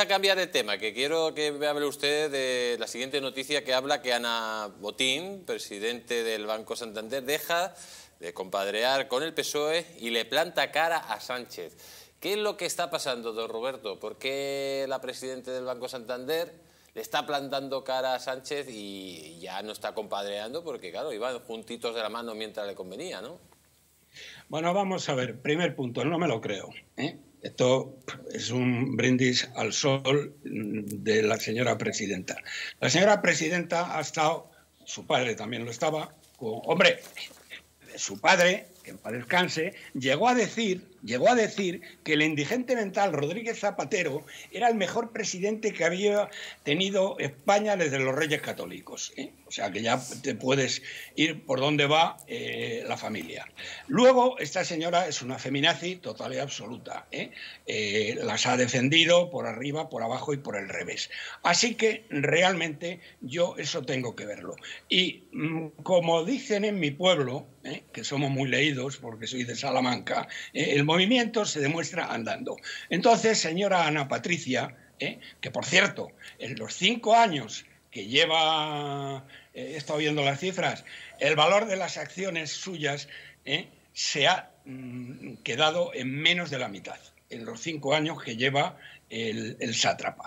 a cambiar de tema, que quiero que me hable usted de la siguiente noticia que habla que Ana Botín, presidente del Banco Santander, deja de compadrear con el PSOE y le planta cara a Sánchez. ¿Qué es lo que está pasando, don Roberto? ¿Por qué la presidente del Banco Santander le está plantando cara a Sánchez y ya no está compadreando? Porque, claro, iban juntitos de la mano mientras le convenía, ¿no? Bueno, vamos a ver. Primer punto, no me lo creo. ¿eh? Esto es un brindis al sol de la señora presidenta. La señora presidenta ha estado, su padre también lo estaba, con, hombre, su padre para descanse, llegó a decir, llegó a decir que el indigente mental Rodríguez Zapatero era el mejor presidente que había tenido España desde los Reyes Católicos. ¿eh? O sea que ya te puedes ir por donde va eh, la familia. Luego, esta señora es una feminazi total y absoluta. ¿eh? las ha defendido por arriba, por abajo y por el revés. Así que realmente yo eso tengo que verlo. Y mm, como dicen en mi pueblo, ¿eh? que somos muy leídos porque soy de Salamanca, ¿eh? el movimiento se demuestra andando. Entonces, señora Ana Patricia, ¿eh? que por cierto, en los cinco años que lleva, he estado viendo las cifras, el valor de las acciones suyas se ha mm, quedado en menos de la mitad, en los cinco años que lleva el, el sátrapa.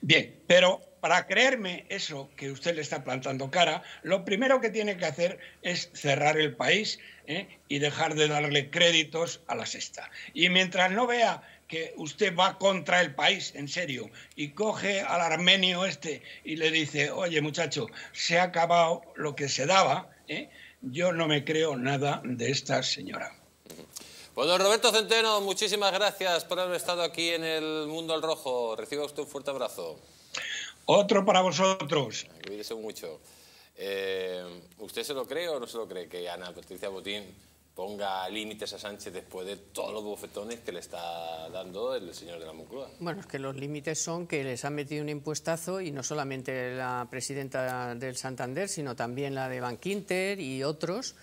Bien, pero para creerme eso que usted le está plantando cara, lo primero que tiene que hacer es cerrar el país ¿eh? y dejar de darle créditos a la sexta. Y mientras no vea que usted va contra el país, en serio, y coge al armenio este y le dice, oye muchacho, se ha acabado lo que se daba, ¿eh? yo no me creo nada de esta señora. Bueno, pues Roberto Centeno, muchísimas gracias por haber estado aquí en el Mundo al Rojo. Reciba usted un fuerte abrazo. Otro para vosotros. Cuídese mucho. Eh, ¿Usted se lo cree o no se lo cree que Ana Patricia Botín ponga límites a Sánchez después de todos los bofetones que le está dando el señor de la Moncloa. Bueno, es que los límites son que les han metido un impuestazo y no solamente la presidenta del Santander, sino también la de Bankinter y otros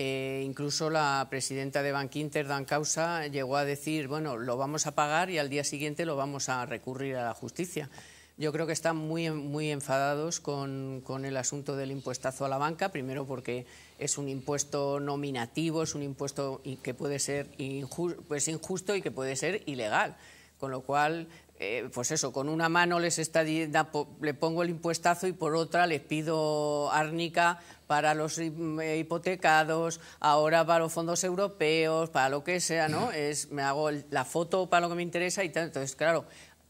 eh, incluso la presidenta de Inter, Dan Causa, llegó a decir, bueno, lo vamos a pagar y al día siguiente lo vamos a recurrir a la justicia. Yo creo que están muy, muy enfadados con, el asunto del impuestazo a la banca, primero porque es un impuesto nominativo, es un impuesto que puede ser pues injusto y que puede ser ilegal. Con lo cual, eh, pues eso, con una mano les está, le pongo el impuestazo y por otra les pido árnica para los eh, hipotecados, ahora para los fondos europeos, para lo que sea, ¿no? Es, me hago la foto para lo que me interesa y tal. Entonces, claro,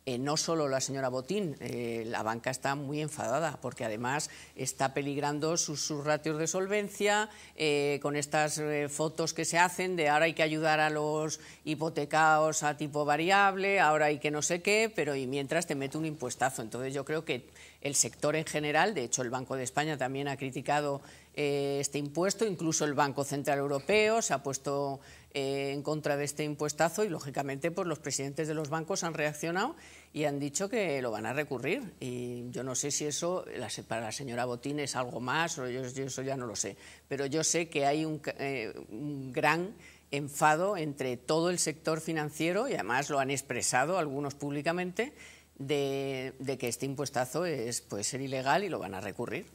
eh, no solo la señora Botín, eh, la banca está muy enfadada porque además está peligrando sus, ratios de solvencia eh, con estas fotos que se hacen de ahora hay que ayudar a los hipotecados a tipo variable, ahora hay que no sé qué, pero y mientras te mete un impuestazo. Entonces yo creo que el sector en general, de hecho el Banco de España también ha criticado este impuesto, incluso el Banco Central Europeo se ha puesto en contra de este impuestazo y lógicamente pues, los presidentes de los bancos han reaccionado y han dicho que lo van a recurrir. Y yo no sé si eso para la señora Botín es algo más, o yo, eso ya no lo sé. Pero yo sé que hay eh, un, gran enfado entre todo el sector financiero, y además lo han expresado algunos públicamente, de, que este impuestazo es, puede ser ilegal y lo van a recurrir.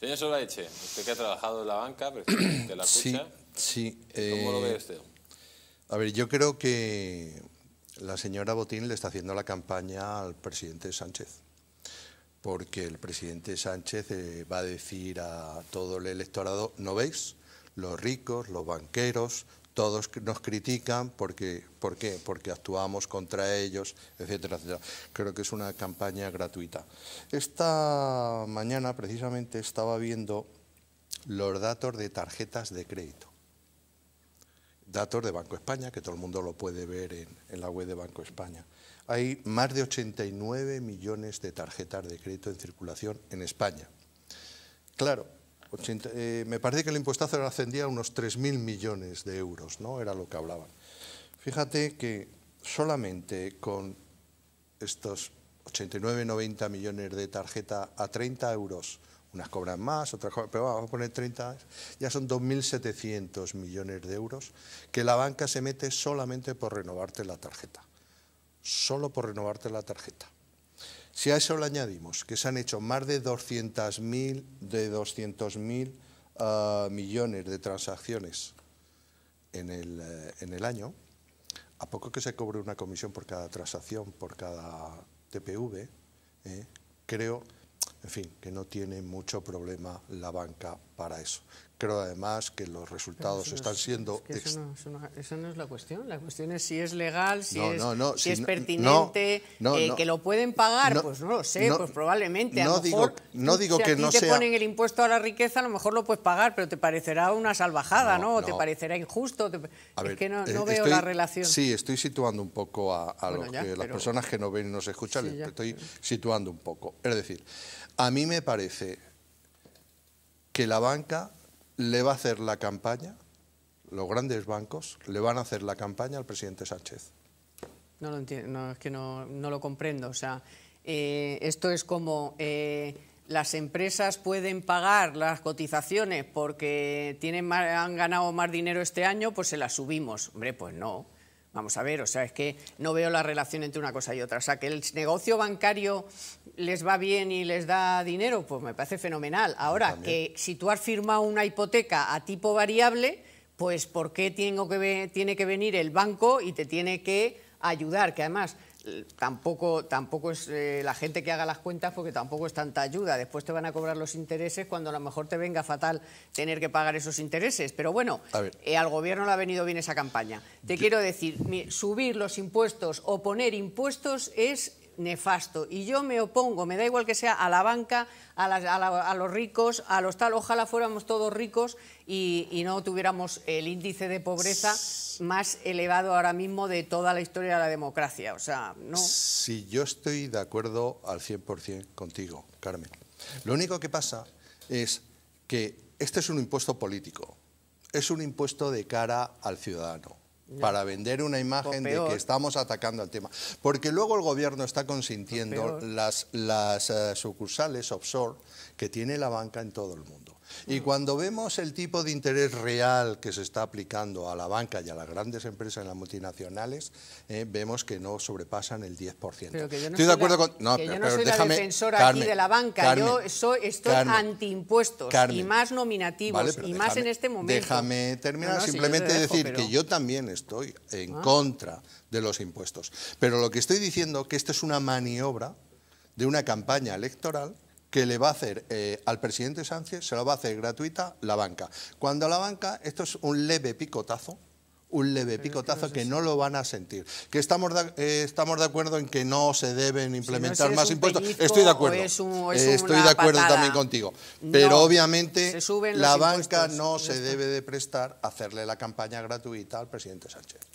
Señor usted que ha trabajado en la banca, precisamente la escucha, sí, ¿cómo lo ve eh, usted? A ver, yo creo que la señora Botín le está haciendo la campaña al presidente Sánchez, porque el presidente Sánchez eh, va a decir a todo el electorado, ¿no veis? Los ricos, los banqueros, todos nos critican porque, ¿por qué? porque actuamos contra ellos, etcétera, etcétera. Creo que es una campaña gratuita. Esta mañana precisamente estaba viendo los datos de tarjetas de crédito datos de Banco España, que todo el mundo lo puede ver en, en la web de Banco España. Hay más de 89 millones de tarjetas de crédito en circulación en España. Claro, eh, me parece que el impuestazo ascendía a unos 3.000 millones de euros, ¿no? Era lo que hablaban. Fíjate que solamente con estos 89-90 millones de tarjeta a 30 euros unas cobran más, otras cobran, pero vamos a poner 30, ya son 2.700 millones de euros que la banca se mete solamente por renovarte la tarjeta, solo por renovarte la tarjeta. Si a eso le añadimos que se han hecho más de 200.000 de 200 ah, millones de transacciones eh, en el, año, a poco que se cobre una comisión por cada transacción, por cada TPV, eh, creo en fin, que no tiene mucho problema la banca para eso creo además que los resultados están siendo... Es eso, no, es la cuestión, la cuestión es si es legal, si, es, pertinente, que lo pueden pagar, pues no lo sé, pues probablemente. A no lo mejor, digo, no digo si que no te ponen el impuesto a la riqueza, a lo mejor lo puedes pagar, pero te parecerá una salvajada, ¿no? O te parecerá injusto, es que no, eh, veo la relación. Sí, estoy situando un poco a, que, las personas que no ven y no se escuchan, estoy situando un poco. Es decir, a mí me parece que la banca le va a hacer la campaña, los grandes bancos le van a hacer la campaña al presidente Sánchez. No lo entiendo, es que no, lo comprendo. O sea, eh, esto es como eh, las empresas pueden pagar las cotizaciones porque tienen han ganado más dinero este año, pues se las subimos. Hombre, pues no. Vamos a ver, o sea, es que no veo la relación entre una cosa y otra. O sea, que el negocio bancario les va bien y les da dinero, pues me parece fenomenal. Ahora, que si tú has firmado una hipoteca a tipo variable, pues ¿por qué tengo que, tiene que venir el banco y te tiene que ayudar? Que además tampoco, tampoco es eh, la gente que haga las cuentas porque tampoco es tanta ayuda. Después te van a cobrar los intereses cuando a lo mejor te venga fatal tener que pagar esos intereses. Pero bueno, eh, al gobierno le ha venido bien esa campaña. Te quiero decir, subir los impuestos o poner impuestos es nefasto. Y yo me opongo, me da igual que sea a la banca, a, los ricos, a los tal, ojalá fuéramos todos ricos y, no tuviéramos el índice de pobreza más elevado ahora mismo de toda la historia de la democracia. O sea, no. Sí, yo estoy de acuerdo al 100% contigo, Carmen. Lo único que pasa es que este es un impuesto político, es un impuesto de cara al ciudadano para vender una imagen de que estamos atacando al tema. Porque luego el gobierno está consintiendo las, eh, sucursales offshore que tiene la banca en todo el mundo. Y cuando vemos el tipo de interés real que se está aplicando a la banca y a las grandes empresas, en las multinacionales, eh, vemos que no sobrepasan el 10%. yo no estoy de acuerdo con... No, soy la defensora aquí de la banca, yo soy, estoy antiimpuestos y más nominativos y más en este momento. Déjame terminar, simplemente decir que yo también estoy en ah. contra de los impuestos. Pero lo que estoy diciendo es que esto es una maniobra de una campaña electoral que le va a hacer eh, al presidente Sánchez, se lo va a hacer gratuita la banca. Cuando la banca, esto es un leve picotazo, un leve picotazo que no lo van a sentir. Que estamos de, eh, estamos de acuerdo en que no se deben implementar más impuestos. Estoy de acuerdo. estoy de acuerdo también contigo. Pero obviamente la banca no se debe de prestar a hacerle la campaña gratuita al presidente Sánchez.